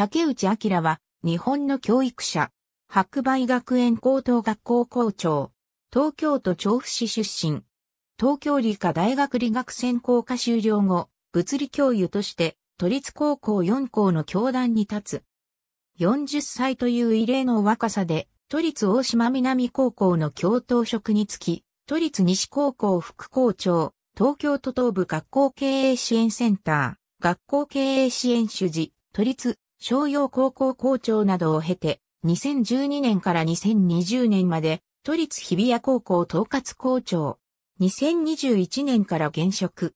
竹内明は、日本の教育者、白梅学園高等学校校長、東京都調布市出身、東京理科大学理学専攻科修了後、物理教諭として、都立高校4校の教壇に立つ。40歳という異例の若さで、都立大島南高校の教頭職につき、都立西高校副校長、東京都東部学校経営支援センター、学校経営支援主事、都立商用高校校長などを経て、2012年から2020年まで、都立日比谷高校統括校長。2021年から現職。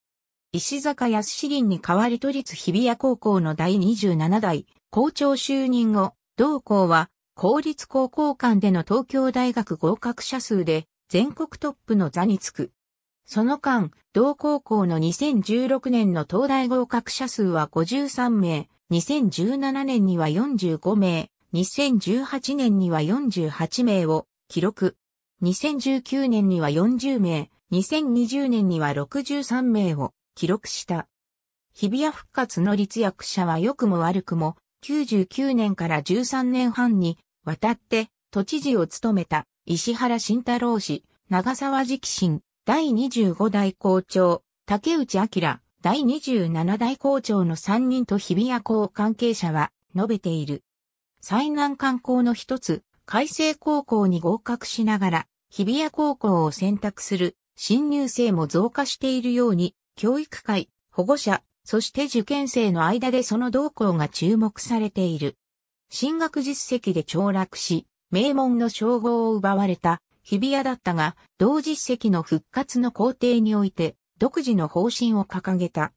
石坂康志林に代わり都立日比谷高校の第27代校長就任後、同校は公立高校間での東京大学合格者数で全国トップの座につく。その間、同高校の2016年の東大合格者数は53名、2017年には45名、2018年には48名を記録。2019年には40名、2020年には63名を記録した。日比谷復活の立役者は良くも悪くも、99年から13年半に渡って都知事を務めた石原慎太郎氏、長沢直新、第25代校長、竹内明、第27代校長の3人と日比谷校関係者は述べている。最難関校の一つ、海星高校に合格しながら、日比谷高校を選択する新入生も増加しているように、教育界、保護者、そして受験生の間でその動向が注目されている。進学実績で凋落し、名門の称号を奪われた日比谷だったが、同実績の復活の工程において、独自の方針を掲げた。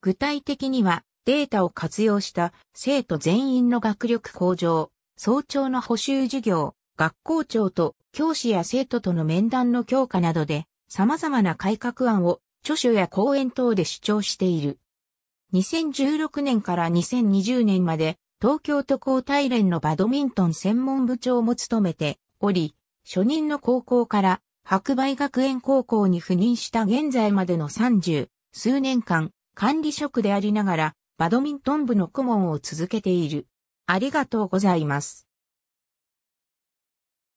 具体的には、データを活用した生徒全員の学力向上、早朝の補修授業、学校長と教師や生徒との面談の強化などで様々な改革案を著書や講演等で主張している。2016年から2020年まで東京都高大連のバドミントン専門部長も務めており、初任の高校から白梅学園高校に赴任した現在までの30数年間、管理職でありながら、バドミントン部の顧問を続けている。ありがとうございます。